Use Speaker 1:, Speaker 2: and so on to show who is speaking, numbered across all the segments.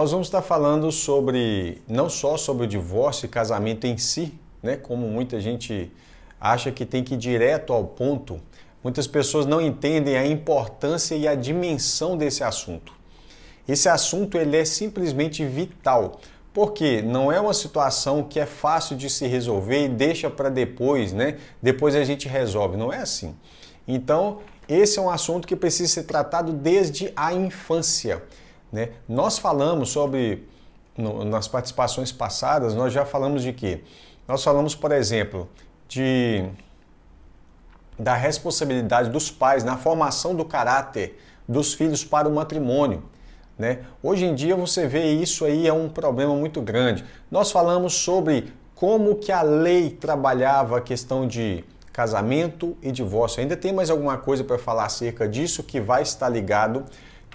Speaker 1: Nós vamos estar falando sobre não só sobre o divórcio e casamento em si, né? Como muita gente acha que tem que ir direto ao ponto. Muitas pessoas não entendem a importância e a dimensão desse assunto. Esse assunto ele é simplesmente vital, porque não é uma situação que é fácil de se resolver e deixa para depois, né? Depois a gente resolve, não é assim. Então, esse é um assunto que precisa ser tratado desde a infância. Né? Nós falamos sobre, no, nas participações passadas, nós já falamos de quê? Nós falamos, por exemplo, de da responsabilidade dos pais na formação do caráter dos filhos para o matrimônio. Né? Hoje em dia você vê isso aí é um problema muito grande. Nós falamos sobre como que a lei trabalhava a questão de casamento e divórcio. Ainda tem mais alguma coisa para falar acerca disso que vai estar ligado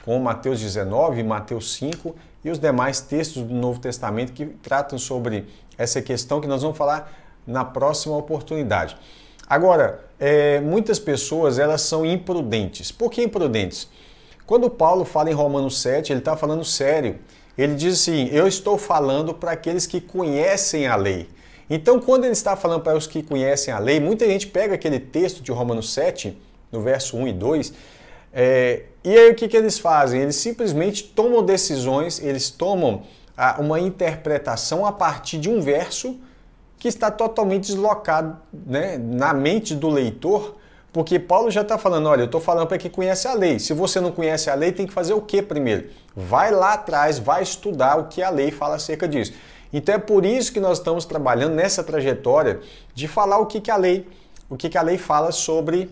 Speaker 1: com Mateus 19, Mateus 5 e os demais textos do Novo Testamento que tratam sobre essa questão que nós vamos falar na próxima oportunidade. Agora, é, muitas pessoas elas são imprudentes. Por que imprudentes? Quando Paulo fala em Romanos 7, ele está falando sério. Ele diz assim: Eu estou falando para aqueles que conhecem a lei. Então, quando ele está falando para os que conhecem a lei, muita gente pega aquele texto de Romanos 7, no verso 1 e 2, é, e aí o que, que eles fazem? Eles simplesmente tomam decisões, eles tomam ah, uma interpretação a partir de um verso que está totalmente deslocado né, na mente do leitor, porque Paulo já está falando, olha, eu estou falando para quem conhece a lei. Se você não conhece a lei, tem que fazer o que primeiro? Vai lá atrás, vai estudar o que a lei fala acerca disso. Então é por isso que nós estamos trabalhando nessa trajetória de falar o que, que a lei, o que, que a lei fala sobre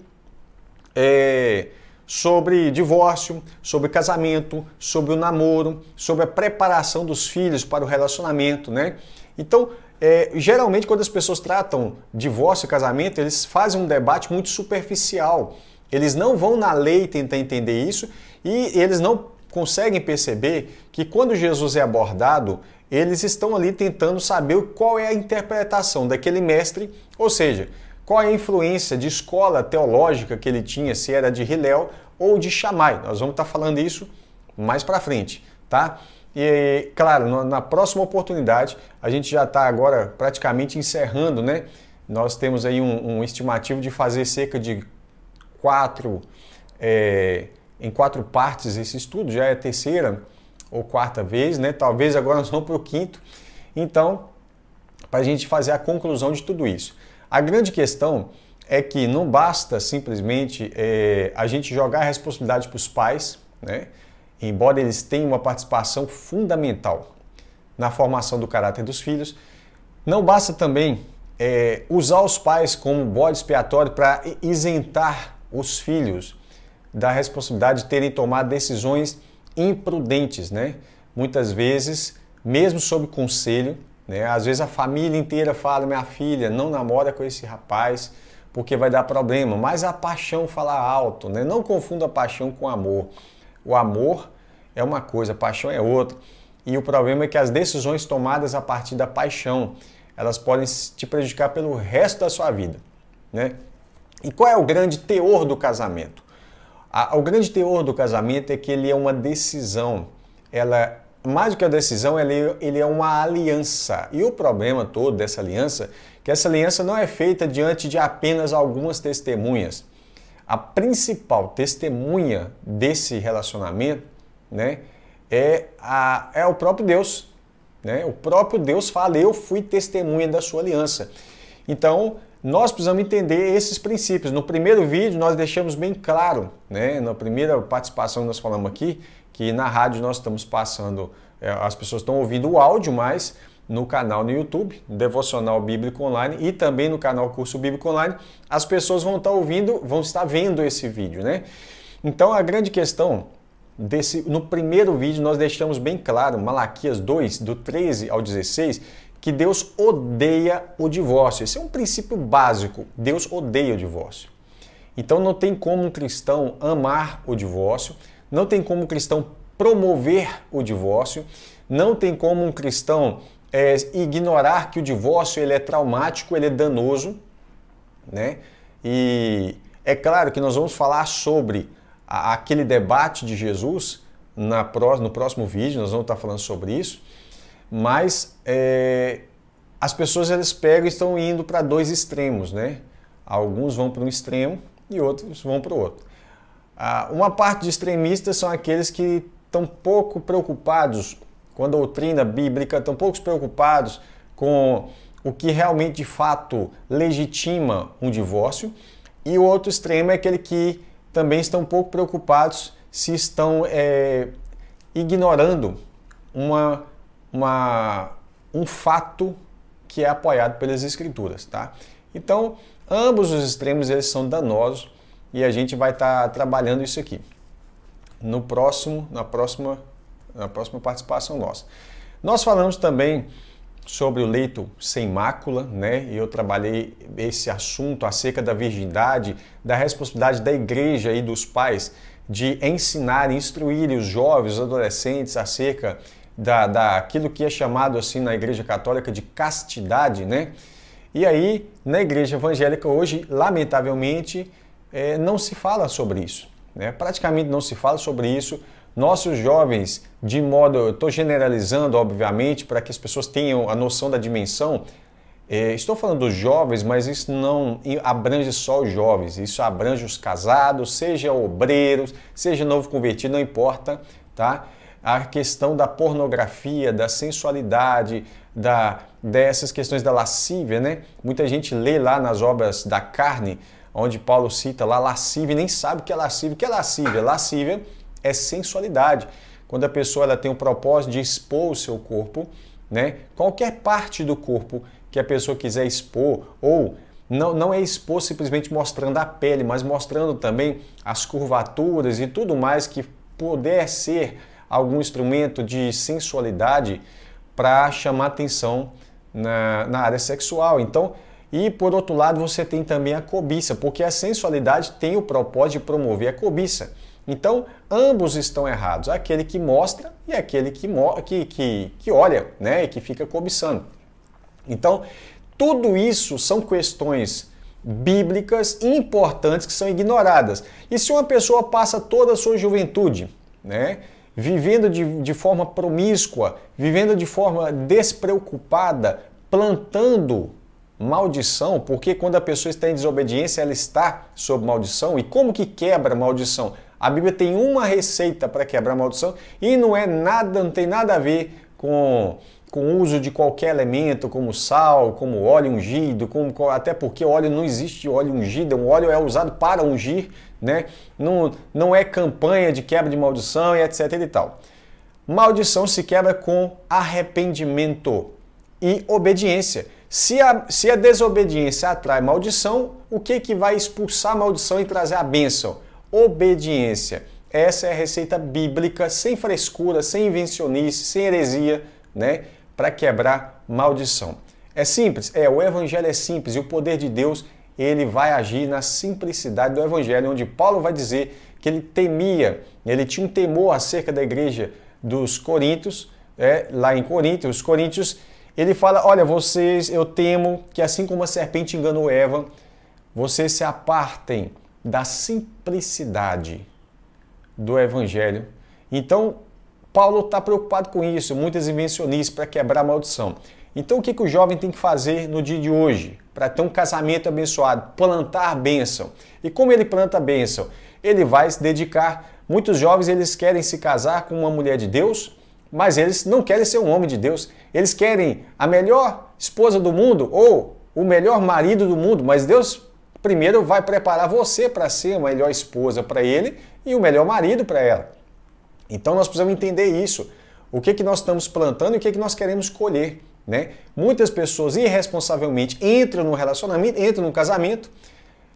Speaker 1: é, sobre divórcio, sobre casamento, sobre o namoro, sobre a preparação dos filhos para o relacionamento, né? Então, é, geralmente quando as pessoas tratam divórcio e casamento, eles fazem um debate muito superficial. Eles não vão na lei tentar entender isso e eles não conseguem perceber que quando Jesus é abordado, eles estão ali tentando saber qual é a interpretação daquele mestre, ou seja, qual é a influência de escola teológica que ele tinha, se era de Hillel ou de Shammai? Nós vamos estar falando isso mais para frente, tá? E claro, na próxima oportunidade, a gente já está agora praticamente encerrando, né? Nós temos aí um, um estimativo de fazer cerca de quatro, é, em quatro partes esse estudo, já é a terceira ou quarta vez, né? Talvez agora nós vamos para o quinto. Então, para a gente fazer a conclusão de tudo isso. A grande questão é que não basta simplesmente é, a gente jogar a responsabilidade para os pais, né? embora eles tenham uma participação fundamental na formação do caráter dos filhos, não basta também é, usar os pais como bode expiatório para isentar os filhos da responsabilidade de terem tomado decisões imprudentes, né? muitas vezes, mesmo sob conselho né? Às vezes a família inteira fala: minha filha, não namora com esse rapaz porque vai dar problema. Mas a paixão fala alto, né? não confunda a paixão com amor. O amor é uma coisa, a paixão é outra. E o problema é que as decisões tomadas a partir da paixão elas podem te prejudicar pelo resto da sua vida. Né? E qual é o grande teor do casamento? o grande teor do casamento é que ele é uma decisão, ela mais do que a decisão, ele, ele é uma aliança. E o problema todo dessa aliança é que essa aliança não é feita diante de apenas algumas testemunhas. A principal testemunha desse relacionamento né, é, a, é o próprio Deus. Né? O próprio Deus fala: Eu fui testemunha da sua aliança. Então, nós precisamos entender esses princípios. No primeiro vídeo, nós deixamos bem claro, né, na primeira participação que nós falamos aqui, que na rádio nós estamos passando, é, as pessoas estão ouvindo o áudio, mas no canal no YouTube, Devocional Bíblico Online, e também no canal Curso Bíblico Online, as pessoas vão estar ouvindo, vão estar vendo esse vídeo, né? Então a grande questão desse, no primeiro vídeo nós deixamos bem claro, Malaquias 2, do 13 ao 16, que Deus odeia o divórcio. Esse é um princípio básico. Deus odeia o divórcio. Então não tem como um cristão amar o divórcio, não tem como um cristão promover o divórcio, não tem como um cristão é, ignorar que o divórcio ele é traumático, ele é danoso, né? E é claro que nós vamos falar sobre a, aquele debate de Jesus na no próximo vídeo, nós vamos estar falando sobre isso, mas é, as pessoas elas pegam e estão indo para dois extremos, né? Alguns vão para um extremo e outros vão para o outro. Ah, uma parte de extremistas são aqueles que estão pouco preocupados com a doutrina bíblica, estão pouco preocupados com o que realmente de fato legitima um divórcio, e o outro extremo é aquele que também estão pouco preocupados se estão é, ignorando uma, uma, um fato que é apoiado pelas escrituras, tá? Então, ambos os extremos eles são danosos e a gente vai estar tá trabalhando isso aqui no próximo, na próxima, na próxima participação nossa. Nós falamos também sobre o leito sem mácula, né? E eu trabalhei esse assunto acerca da virgindade, da responsabilidade da igreja e dos pais de ensinar instruir os jovens, os adolescentes acerca da, daquilo que é chamado assim na igreja católica de castidade, né? E aí, na igreja evangélica hoje, lamentavelmente, é, não se fala sobre isso. Né? Praticamente não se fala sobre isso. Nossos jovens, de modo, eu estou generalizando, obviamente, para que as pessoas tenham a noção da dimensão. É, estou falando dos jovens, mas isso não abrange só os jovens, isso abrange os casados, seja obreiros, seja novo convertido, não importa, tá? A questão da pornografia, da sensualidade, da, dessas questões da lascívia, né? Muita gente lê lá nas obras da carne onde Paulo cita lá e nem sabe o que é lascivia. O que é lascivia? Lascívia é sensualidade. Quando a pessoa ela tem o propósito de expor o seu corpo, né? qualquer parte do corpo que a pessoa quiser expor, ou não, não é expor simplesmente mostrando a pele, mas mostrando também as curvaturas e tudo mais que puder ser algum instrumento de sensualidade para chamar atenção na, na área sexual. Então, e por outro lado, você tem também a cobiça, porque a sensualidade tem o propósito de promover a cobiça. Então, ambos estão errados, aquele que mostra e aquele que, que, que, que olha né, e que fica cobiçando. Então, tudo isso são questões bíblicas importantes que são ignoradas. E se uma pessoa passa toda a sua juventude, né, vivendo de, de forma promíscua, vivendo de forma despreocupada, plantando maldição, porque quando a pessoa está em desobediência, ela está sob maldição. E como que quebra maldição? A Bíblia tem uma receita para quebrar maldição e não é nada, não tem nada a ver com com o uso de qualquer elemento, como sal, como óleo ungido, como, até porque óleo não existe óleo ungido, um óleo é usado para ungir, né? Não, não é campanha de quebra de maldição e etc e tal. Maldição se quebra com arrependimento e obediência. Se a, se a desobediência atrai maldição, o que, que vai expulsar a maldição e trazer a bênção? Obediência. Essa é a receita bíblica, sem frescura, sem invencionice, sem heresia, né? Para quebrar maldição. É simples? É, o evangelho é simples e o poder de Deus, ele vai agir na simplicidade do evangelho, onde Paulo vai dizer que ele temia, ele tinha um temor acerca da igreja dos Coríntios, é, lá em Coríntios, os Coríntios ele fala: Olha, vocês, eu temo que assim como a serpente enganou Eva, vocês se apartem da simplicidade do evangelho. Então, Paulo está preocupado com isso, muitas invenções para quebrar a maldição. Então, o que, que o jovem tem que fazer no dia de hoje para ter um casamento abençoado? Plantar bênção. E como ele planta bênção? Ele vai se dedicar. Muitos jovens eles querem se casar com uma mulher de Deus, mas eles não querem ser um homem de Deus. Eles querem a melhor esposa do mundo ou o melhor marido do mundo, mas Deus primeiro vai preparar você para ser a melhor esposa para ele e o melhor marido para ela. Então nós precisamos entender isso. O que, que nós estamos plantando e o que, que nós queremos colher. Né? Muitas pessoas irresponsavelmente entram no relacionamento, entram no casamento,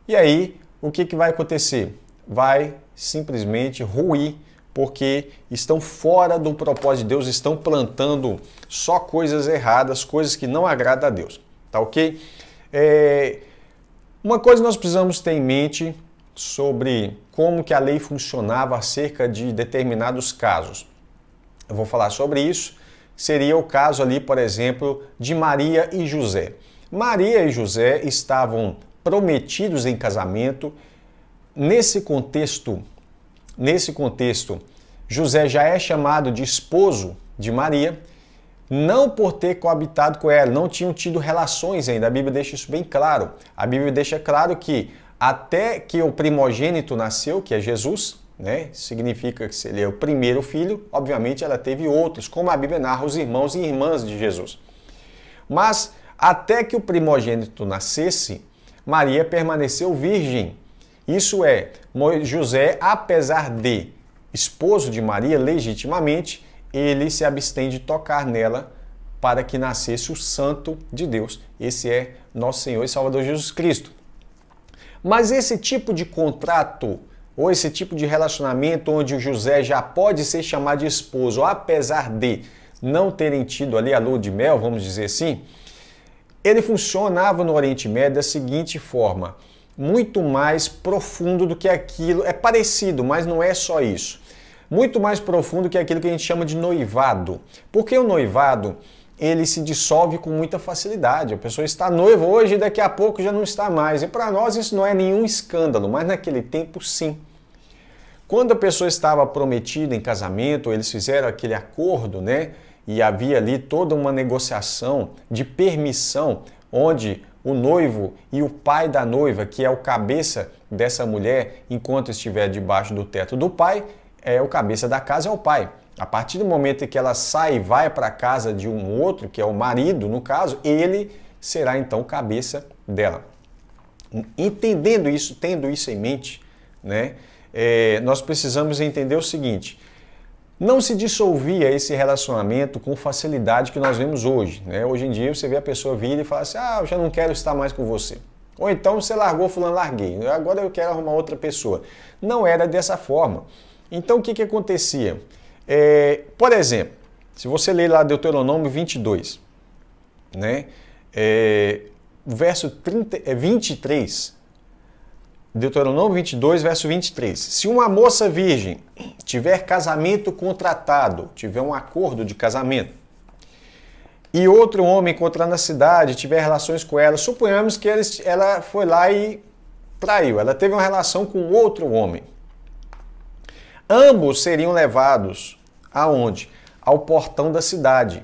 Speaker 1: e aí o que, que vai acontecer? Vai simplesmente ruir porque estão fora do propósito de Deus, estão plantando só coisas erradas, coisas que não agradam a Deus. Tá ok? É... Uma coisa nós precisamos ter em mente sobre como que a lei funcionava acerca de determinados casos. Eu vou falar sobre isso. Seria o caso ali, por exemplo, de Maria e José. Maria e José estavam prometidos em casamento. Nesse contexto Nesse contexto, José já é chamado de esposo de Maria, não por ter coabitado com ela, não tinham tido relações ainda. A Bíblia deixa isso bem claro. A Bíblia deixa claro que até que o primogênito nasceu, que é Jesus, né? Significa que se ele é o primeiro filho, obviamente ela teve outros, como a Bíblia narra os irmãos e irmãs de Jesus. Mas até que o primogênito nascesse, Maria permaneceu virgem isso é, José, apesar de esposo de Maria legitimamente, ele se abstém de tocar nela para que nascesse o Santo de Deus. Esse é nosso Senhor e Salvador Jesus Cristo. Mas esse tipo de contrato ou esse tipo de relacionamento onde o José já pode ser chamado de esposo, apesar de não terem tido ali a lua de mel, vamos dizer assim, ele funcionava no Oriente Médio da seguinte forma: muito mais profundo do que aquilo. É parecido, mas não é só isso. Muito mais profundo que aquilo que a gente chama de noivado. Porque o noivado ele se dissolve com muita facilidade. A pessoa está noiva hoje e daqui a pouco já não está mais. E para nós isso não é nenhum escândalo, mas naquele tempo sim. Quando a pessoa estava prometida em casamento, eles fizeram aquele acordo, né? E havia ali toda uma negociação de permissão, onde o noivo e o pai da noiva, que é o cabeça dessa mulher, enquanto estiver debaixo do teto do pai, é o cabeça da casa é o pai. A partir do momento em que ela sai e vai para a casa de um outro, que é o marido, no caso, ele será então cabeça dela. Entendendo isso, tendo isso em mente, né, é, nós precisamos entender o seguinte: não se dissolvia esse relacionamento com facilidade que nós vemos hoje. Né? Hoje em dia você vê a pessoa vir e fala assim: ah, eu já não quero estar mais com você. Ou então você largou fulano, larguei. Agora eu quero arrumar outra pessoa. Não era dessa forma. Então o que, que acontecia? É, por exemplo, se você ler lá Deuteronômio 22, né? É, verso 30, é, 23, Deuteronômio 22, verso 23. Se uma moça virgem tiver casamento contratado, tiver um acordo de casamento, e outro homem encontrar na cidade, tiver relações com ela, suponhamos que ela foi lá e traiu, ela teve uma relação com outro homem. Ambos seriam levados aonde? Ao portão da cidade.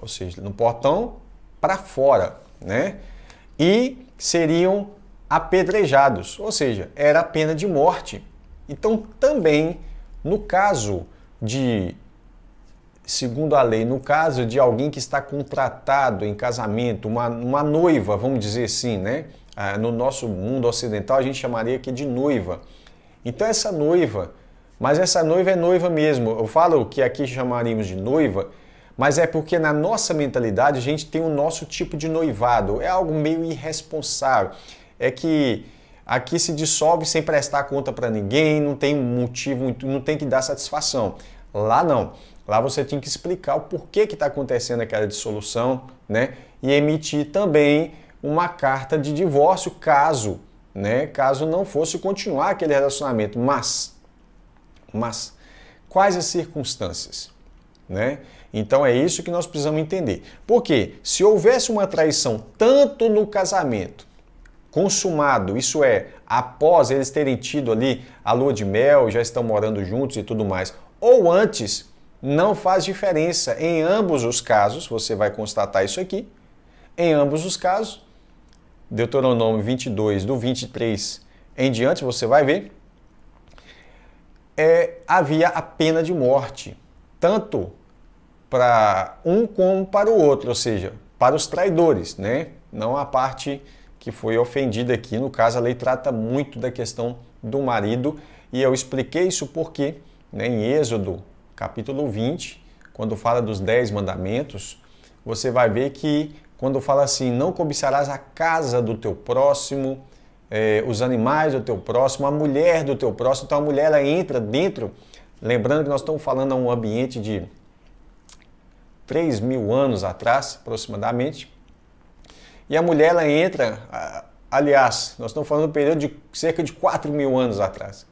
Speaker 1: Ou seja, no portão para fora, né? E seriam apedrejados, ou seja, era a pena de morte. Então, também no caso de, segundo a lei, no caso de alguém que está contratado em casamento, uma, uma noiva, vamos dizer assim, né? Ah, no nosso mundo ocidental a gente chamaria aqui de noiva. Então, essa noiva, mas essa noiva é noiva mesmo. Eu falo que aqui chamaríamos de noiva, mas é porque na nossa mentalidade a gente tem o nosso tipo de noivado, é algo meio irresponsável é que aqui se dissolve sem prestar conta para ninguém, não tem motivo, não tem que dar satisfação. Lá não. Lá você tem que explicar o porquê que está acontecendo aquela dissolução, né? E emitir também uma carta de divórcio caso, né? Caso não fosse continuar aquele relacionamento. Mas, mas quais as circunstâncias, né? Então é isso que nós precisamos entender. Porque se houvesse uma traição tanto no casamento consumado, isso é, após eles terem tido ali a lua de mel, já estão morando juntos e tudo mais, ou antes, não faz diferença. Em ambos os casos, você vai constatar isso aqui, em ambos os casos, Deuteronômio 22, do 23 em diante, você vai ver, é, havia a pena de morte, tanto para um como para o outro, ou seja, para os traidores, né? não a parte que foi ofendida aqui. No caso, a lei trata muito da questão do marido e eu expliquei isso porque né, em Êxodo, capítulo 20, quando fala dos dez mandamentos, você vai ver que quando fala assim, não cobiçarás a casa do teu próximo, eh, os animais do teu próximo, a mulher do teu próximo, então a mulher ela entra dentro, lembrando que nós estamos falando a um ambiente de 3 mil anos atrás, aproximadamente, e a mulher ela entra, aliás, nós estamos falando do um período de cerca de 4 mil anos atrás.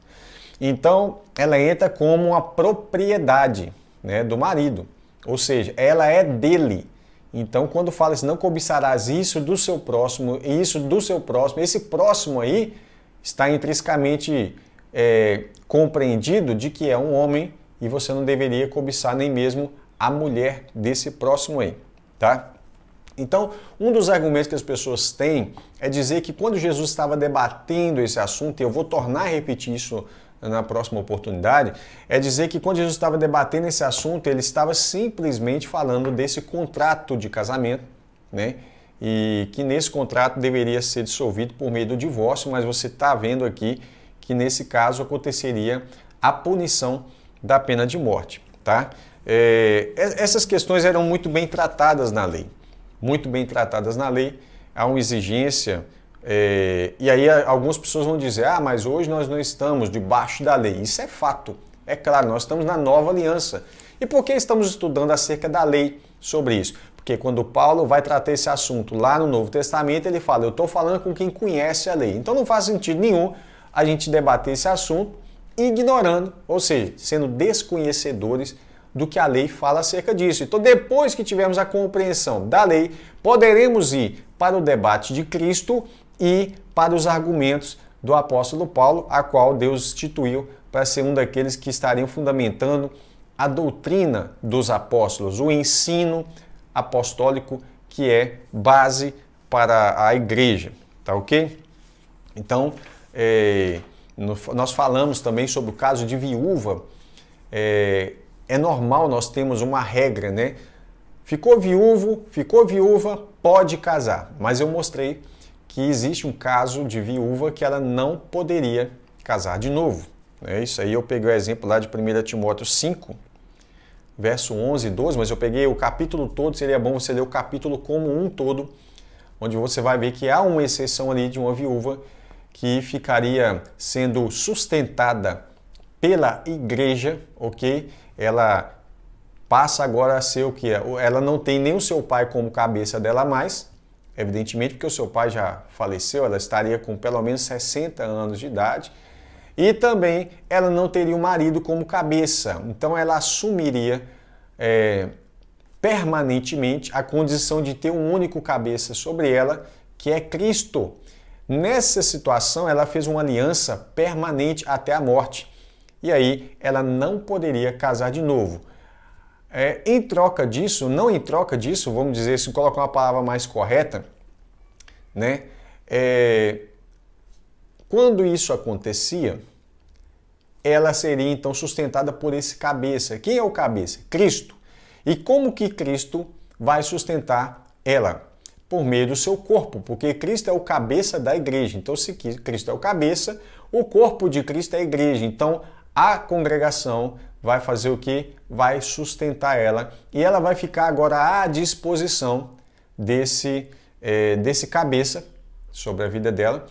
Speaker 1: Então, ela entra como uma propriedade né, do marido, ou seja, ela é dele. Então, quando fala assim, não cobiçarás isso do seu próximo, isso do seu próximo, esse próximo aí está intrinsecamente é, compreendido de que é um homem e você não deveria cobiçar nem mesmo a mulher desse próximo aí, tá? Então, um dos argumentos que as pessoas têm é dizer que quando Jesus estava debatendo esse assunto, e eu vou tornar a repetir isso na próxima oportunidade, é dizer que quando Jesus estava debatendo esse assunto, ele estava simplesmente falando desse contrato de casamento, né? E que nesse contrato deveria ser dissolvido por meio do divórcio, mas você está vendo aqui que nesse caso aconteceria a punição da pena de morte, tá? É, essas questões eram muito bem tratadas na lei muito bem tratadas na lei, há uma exigência. É, e aí algumas pessoas vão dizer, ah, mas hoje nós não estamos debaixo da lei. Isso é fato, é claro, nós estamos na nova aliança. E por que estamos estudando acerca da lei sobre isso? Porque quando Paulo vai tratar esse assunto lá no Novo Testamento, ele fala, eu estou falando com quem conhece a lei. Então não faz sentido nenhum a gente debater esse assunto ignorando, ou seja, sendo desconhecedores do que a lei fala acerca disso. Então, depois que tivermos a compreensão da lei, poderemos ir para o debate de Cristo e para os argumentos do apóstolo Paulo, a qual Deus instituiu para ser um daqueles que estariam fundamentando a doutrina dos apóstolos, o ensino apostólico que é base para a igreja, tá ok? Então, é, nós falamos também sobre o caso de viúva, é, é normal nós temos uma regra, né? Ficou viúvo, ficou viúva, pode casar. Mas eu mostrei que existe um caso de viúva que ela não poderia casar de novo. É isso aí, eu peguei o exemplo lá de 1 Timóteo 5, verso 11 e 12, mas eu peguei o capítulo todo, seria bom você ler o capítulo como um todo, onde você vai ver que há uma exceção ali de uma viúva que ficaria sendo sustentada pela igreja, ok? ela passa agora a ser o que é. Ela não tem nem o seu pai como cabeça dela mais, evidentemente, porque o seu pai já faleceu, ela estaria com pelo menos 60 anos de idade. E também ela não teria o um marido como cabeça, então ela assumiria é, permanentemente a condição de ter um único cabeça sobre ela, que é Cristo. Nessa situação, ela fez uma aliança permanente até a morte e aí ela não poderia casar de novo. É, em troca disso, não em troca disso, vamos dizer, se colocar uma palavra mais correta, né? É, quando isso acontecia, ela seria então sustentada por esse cabeça. Quem é o cabeça? Cristo. E como que Cristo vai sustentar ela? Por meio do seu corpo, porque Cristo é o cabeça da igreja. Então, se Cristo é o cabeça, o corpo de Cristo é a igreja. Então, a congregação vai fazer o que? Vai sustentar ela e ela vai ficar agora à disposição desse, é, desse cabeça sobre a vida dela.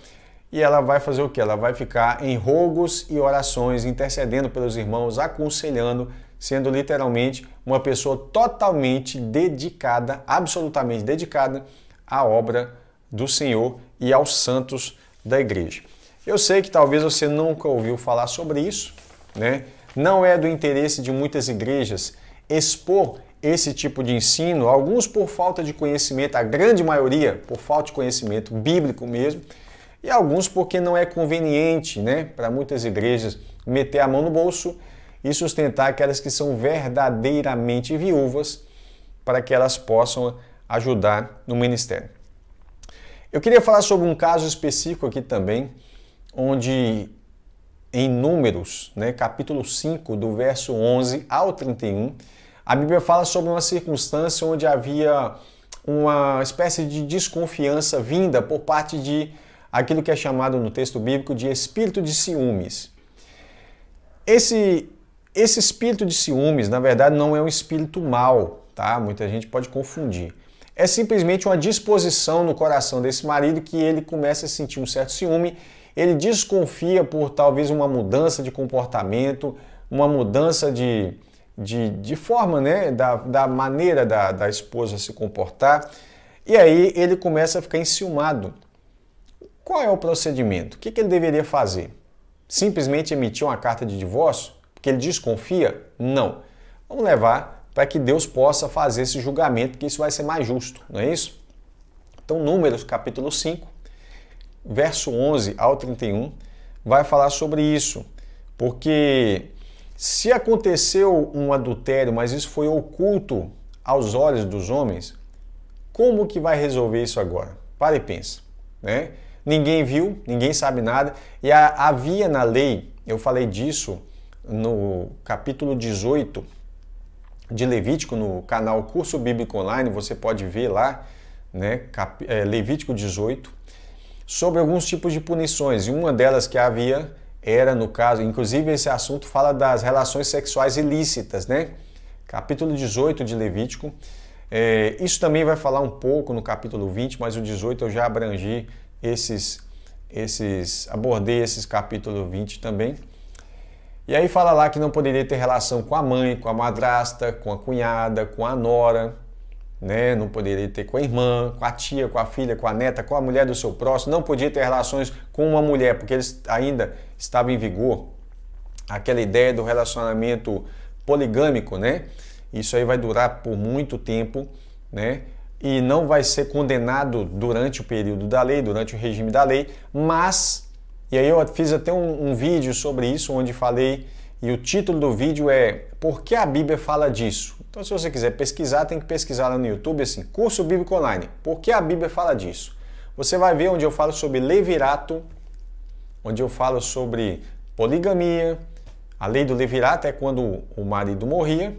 Speaker 1: E ela vai fazer o que? Ela vai ficar em rogos e orações, intercedendo pelos irmãos, aconselhando, sendo literalmente uma pessoa totalmente dedicada, absolutamente dedicada à obra do Senhor e aos santos da igreja. Eu sei que talvez você nunca ouviu falar sobre isso, né? Não é do interesse de muitas igrejas expor esse tipo de ensino, alguns por falta de conhecimento, a grande maioria por falta de conhecimento bíblico mesmo, e alguns porque não é conveniente, né, para muitas igrejas meter a mão no bolso e sustentar aquelas que são verdadeiramente viúvas para que elas possam ajudar no ministério. Eu queria falar sobre um caso específico aqui também, onde em Números, né, capítulo 5, do verso 11 ao 31, a Bíblia fala sobre uma circunstância onde havia uma espécie de desconfiança vinda por parte de aquilo que é chamado no texto bíblico de espírito de ciúmes. Esse, esse espírito de ciúmes, na verdade, não é um espírito mal, tá? Muita gente pode confundir. É simplesmente uma disposição no coração desse marido que ele começa a sentir um certo ciúme ele desconfia por talvez uma mudança de comportamento, uma mudança de, de, de forma, né, da, da maneira da, da esposa se comportar, e aí ele começa a ficar enciumado. Qual é o procedimento? O que, que ele deveria fazer? Simplesmente emitir uma carta de divórcio? Porque ele desconfia? Não. Vamos levar para que Deus possa fazer esse julgamento, que isso vai ser mais justo, não é isso? Então, Números capítulo 5, verso 11 ao 31, vai falar sobre isso. Porque se aconteceu um adultério, mas isso foi oculto aos olhos dos homens, como que vai resolver isso agora? Para e pensa, né? Ninguém viu, ninguém sabe nada, e havia na lei, eu falei disso no capítulo 18 de Levítico, no canal Curso Bíblico Online, você pode ver lá, né? Eh, Levítico 18, sobre alguns tipos de punições, e uma delas que havia era, no caso, inclusive esse assunto fala das relações sexuais ilícitas, né? Capítulo 18 de Levítico. É, isso também vai falar um pouco no capítulo 20, mas o 18 eu já abrangi esses, esses abordei esses capítulo 20 também. E aí fala lá que não poderia ter relação com a mãe, com a madrasta, com a cunhada, com a nora, né? Não poderia ter com a irmã, com a tia, com a filha, com a neta, com a mulher do seu próximo, não podia ter relações com uma mulher, porque eles ainda estava em vigor aquela ideia do relacionamento poligâmico, né? Isso aí vai durar por muito tempo, né? E não vai ser condenado durante o período da lei, durante o regime da lei, mas e aí eu fiz até um, um vídeo sobre isso onde falei e o título do vídeo é Por que a Bíblia fala disso? Então, se você quiser pesquisar, tem que pesquisar lá no YouTube assim: Curso Bíblico Online. Por que a Bíblia fala disso? Você vai ver onde eu falo sobre levirato, onde eu falo sobre poligamia. A lei do levirato é quando o marido morria,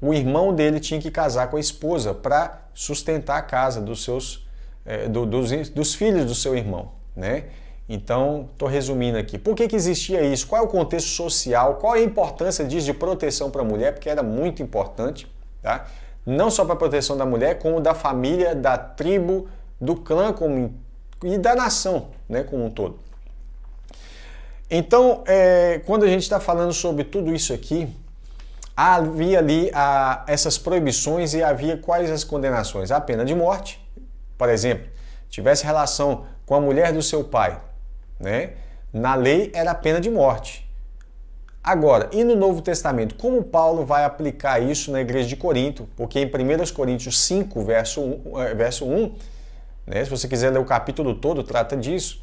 Speaker 1: o irmão dele tinha que casar com a esposa para sustentar a casa dos seus, eh, do, dos, dos filhos do seu irmão, né? Então, estou resumindo aqui. Por que, que existia isso? Qual é o contexto social? Qual é a importância disso de proteção para a mulher? Porque era muito importante, tá? não só para a proteção da mulher, como da família, da tribo, do clã como, e da nação né, como um todo. Então, é, quando a gente está falando sobre tudo isso aqui, havia ali a, essas proibições e havia quais as condenações? A pena de morte, por exemplo, tivesse relação com a mulher do seu pai, né? Na lei era a pena de morte. Agora, e no Novo Testamento, como Paulo vai aplicar isso na igreja de Corinto? Porque em 1 Coríntios 5, verso 1, eh, verso 1 né? se você quiser ler o capítulo todo, trata disso.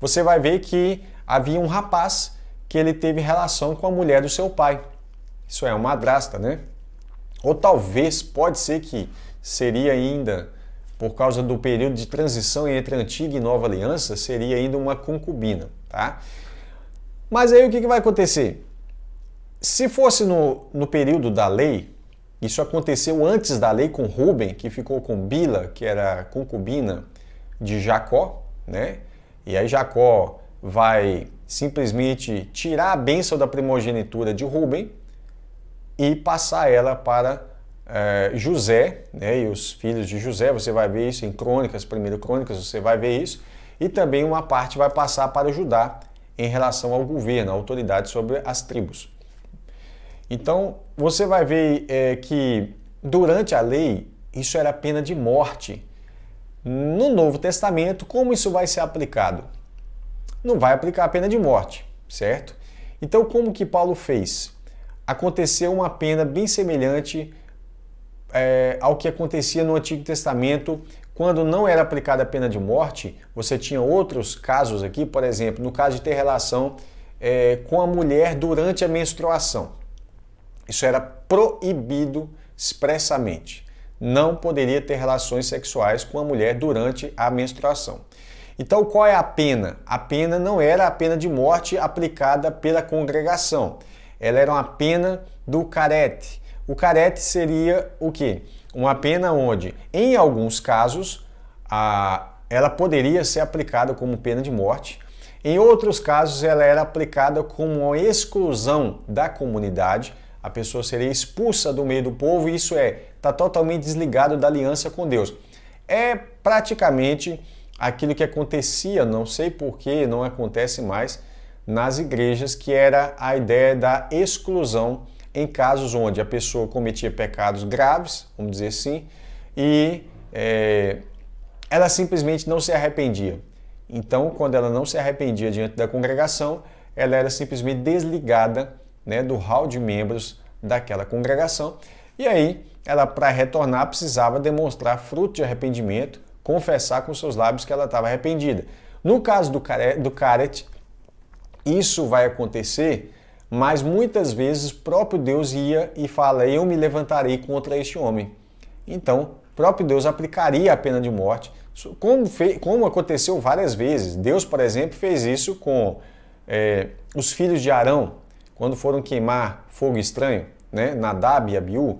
Speaker 1: Você vai ver que havia um rapaz que ele teve relação com a mulher do seu pai. Isso é uma madrasta, né? Ou talvez, pode ser que seria ainda por causa do período de transição entre a antiga e nova aliança, seria ainda uma concubina, tá? Mas aí o que, que vai acontecer? Se fosse no, no período da lei, isso aconteceu antes da lei com Ruben, que ficou com Bila, que era concubina de Jacó, né? E aí Jacó vai simplesmente tirar a bênção da primogenitura de Ruben e passar ela para eh, José né, e os filhos de José, você vai ver isso em Crônicas, 1 Crônicas, você vai ver isso, e também uma parte vai passar para Judá em relação ao governo, à autoridade sobre as tribos. Então, você vai ver é, que durante a lei isso era pena de morte. No Novo Testamento, como isso vai ser aplicado? Não vai aplicar a pena de morte, certo? Então, como que Paulo fez? Aconteceu uma pena bem semelhante é, ao que acontecia no Antigo Testamento quando não era aplicada a pena de morte, você tinha outros casos aqui, por exemplo, no caso de ter relação é, com a mulher durante a menstruação. Isso era proibido expressamente. Não poderia ter relações sexuais com a mulher durante a menstruação. Então, qual é a pena? A pena não era a pena de morte aplicada pela congregação. Ela era uma pena do carete, o carete seria o quê? Uma pena onde, em alguns casos, a, ela poderia ser aplicada como pena de morte, em outros casos, ela era aplicada como exclusão da comunidade, a pessoa seria expulsa do meio do povo, e isso é, está totalmente desligado da aliança com Deus. É praticamente aquilo que acontecia, não sei porquê, não acontece mais, nas igrejas, que era a ideia da exclusão em casos onde a pessoa cometia pecados graves, vamos dizer assim, e é, ela simplesmente não se arrependia. Então, quando ela não se arrependia diante da congregação, ela era simplesmente desligada né, do hall de membros daquela congregação. E aí, ela para retornar precisava demonstrar fruto de arrependimento, confessar com seus lábios que ela estava arrependida. No caso do, caret, isso vai acontecer mas muitas vezes próprio Deus ia e fala: Eu me levantarei contra este homem. Então, próprio Deus aplicaria a pena de morte, como, fez, como aconteceu várias vezes. Deus, por exemplo, fez isso com é, os filhos de Arão, quando foram queimar fogo estranho, né? Nadab e Abiú.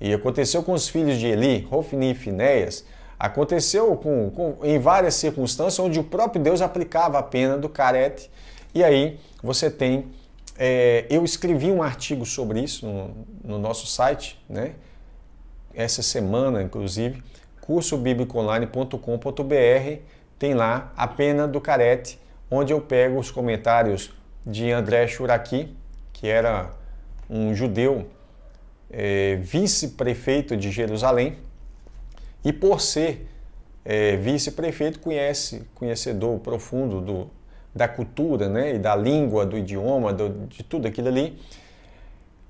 Speaker 1: E aconteceu com os filhos de Eli, Rofni e Finéias. Aconteceu com, com, em várias circunstâncias onde o próprio Deus aplicava a pena do carete. E aí você tem é, eu escrevi um artigo sobre isso no, no nosso site, né? essa semana, inclusive, cursobiblicoonline.com.br, tem lá a pena do carete, onde eu pego os comentários de André Churaki, que era um judeu é, vice-prefeito de Jerusalém, e por ser é, vice-prefeito, conhece, conhecedor profundo do, da cultura, né? E da língua, do idioma, do, de tudo aquilo ali.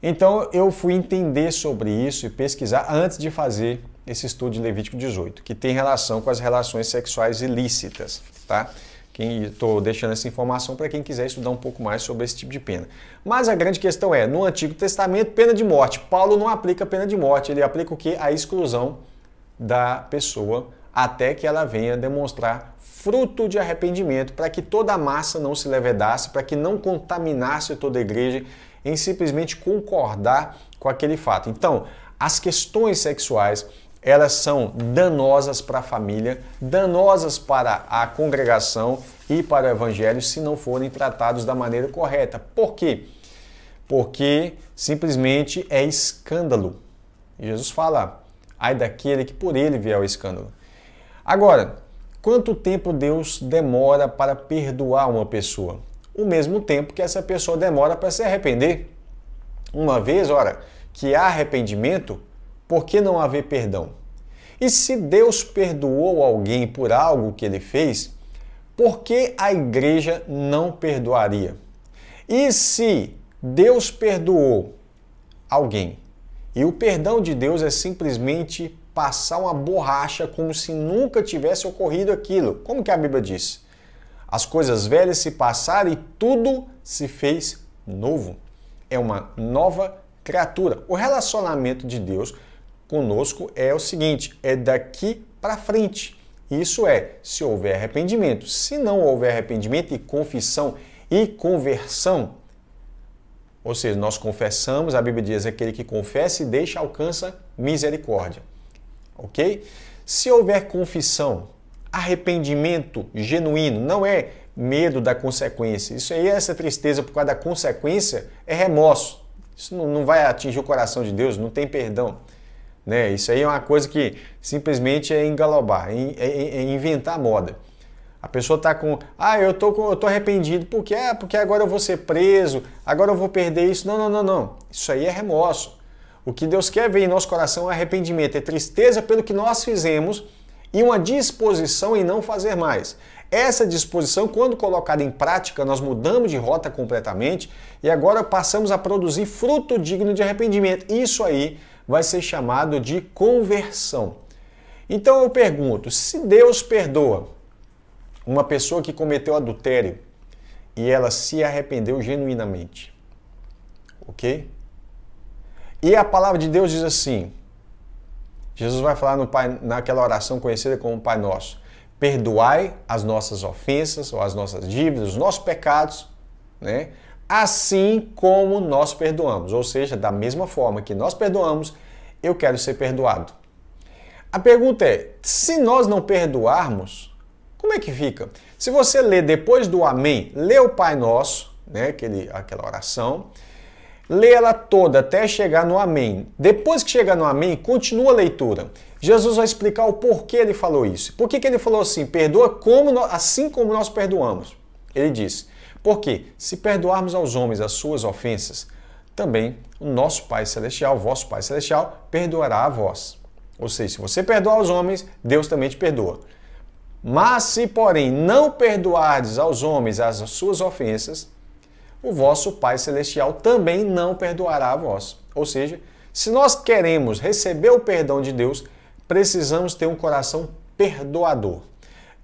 Speaker 1: Então eu fui entender sobre isso e pesquisar antes de fazer esse estudo de Levítico 18, que tem relação com as relações sexuais ilícitas, tá? Estou deixando essa informação para quem quiser estudar um pouco mais sobre esse tipo de pena. Mas a grande questão é, no Antigo Testamento, pena de morte. Paulo não aplica pena de morte, ele aplica o que? A exclusão da pessoa até que ela venha demonstrar fruto de arrependimento, para que toda a massa não se levedasse, para que não contaminasse toda a igreja em simplesmente concordar com aquele fato. Então, as questões sexuais elas são danosas para a família, danosas para a congregação e para o evangelho se não forem tratados da maneira correta. Por quê? Porque simplesmente é escândalo. Jesus fala: ai daquele que por ele vier o escândalo. Agora, quanto tempo Deus demora para perdoar uma pessoa? O mesmo tempo que essa pessoa demora para se arrepender. Uma vez, ora, que há arrependimento, por que não haver perdão? E se Deus perdoou alguém por algo que ele fez, por que a igreja não perdoaria? E se Deus perdoou alguém e o perdão de Deus é simplesmente passar uma borracha como se nunca tivesse ocorrido aquilo. Como que a Bíblia diz? As coisas velhas se passaram e tudo se fez novo. É uma nova criatura. O relacionamento de Deus conosco é o seguinte: é daqui para frente. Isso é, se houver arrependimento. Se não houver arrependimento e confissão e conversão, ou seja, nós confessamos, a Bíblia diz: aquele que confessa e deixa alcança misericórdia ok? Se houver confissão, arrependimento genuíno, não é medo da consequência. Isso aí, essa tristeza por causa da consequência, é remorso. Isso não vai atingir o coração de Deus, não tem perdão. Né? Isso aí é uma coisa que simplesmente é engalobar, é, é, é inventar moda. A pessoa está com, ah, eu tô, com, eu tô arrependido, porque, ah, porque agora eu vou ser preso, agora eu vou perder isso. Não, não, não, não. Isso aí é remorso. O que Deus quer ver em nosso coração é arrependimento, é tristeza pelo que nós fizemos e uma disposição em não fazer mais. Essa disposição, quando colocada em prática, nós mudamos de rota completamente e agora passamos a produzir fruto digno de arrependimento. Isso aí vai ser chamado de conversão. Então eu pergunto: se Deus perdoa uma pessoa que cometeu adultério e ela se arrependeu genuinamente, ok? E a palavra de Deus diz assim: Jesus vai falar no pai, naquela oração conhecida como Pai Nosso: Perdoai as nossas ofensas ou as nossas dívidas, os nossos pecados, né? assim como nós perdoamos. Ou seja, da mesma forma que nós perdoamos, eu quero ser perdoado. A pergunta é: se nós não perdoarmos, como é que fica? Se você ler depois do Amém, lê o Pai Nosso, né, aquele, aquela oração, Lê ela toda até chegar no Amém. Depois que chegar no Amém, continua a leitura. Jesus vai explicar o porquê ele falou isso. Por que, que ele falou assim? Perdoa como nós, assim como nós perdoamos. Ele diz: Porque se perdoarmos aos homens as suas ofensas, também o nosso Pai Celestial, o vosso Pai Celestial, perdoará a vós. Ou seja, se você perdoar aos homens, Deus também te perdoa. Mas se, porém, não perdoardes aos homens as suas ofensas, o vosso Pai Celestial também não perdoará a vós. Ou seja, se nós queremos receber o perdão de Deus, precisamos ter um coração perdoador.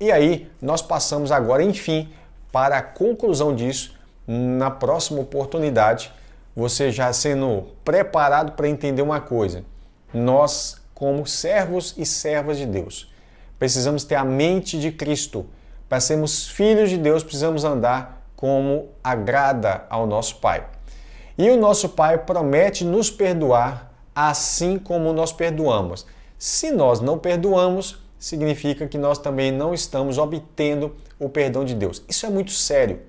Speaker 1: E aí, nós passamos agora, enfim, para a conclusão disso na próxima oportunidade, você já sendo preparado para entender uma coisa. Nós, como servos e servas de Deus, precisamos ter a mente de Cristo. Para sermos filhos de Deus, precisamos andar como agrada ao nosso Pai. E o nosso Pai promete nos perdoar assim como nós perdoamos. Se nós não perdoamos, significa que nós também não estamos obtendo o perdão de Deus. Isso é muito sério.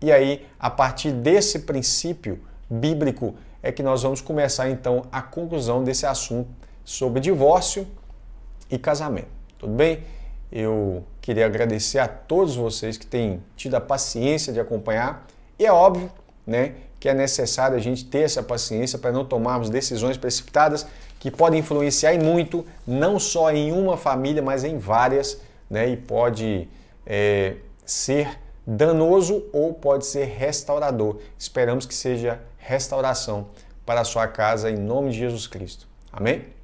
Speaker 1: E aí, a partir desse princípio bíblico, é que nós vamos começar então a conclusão desse assunto sobre divórcio e casamento. Tudo bem? Eu Queria agradecer a todos vocês que têm tido a paciência de acompanhar. E é óbvio, né, que é necessário a gente ter essa paciência para não tomarmos decisões precipitadas que podem influenciar e muito, não só em uma família, mas em várias, né, e pode é, ser danoso ou pode ser restaurador. Esperamos que seja restauração para a sua casa em nome de Jesus Cristo. Amém?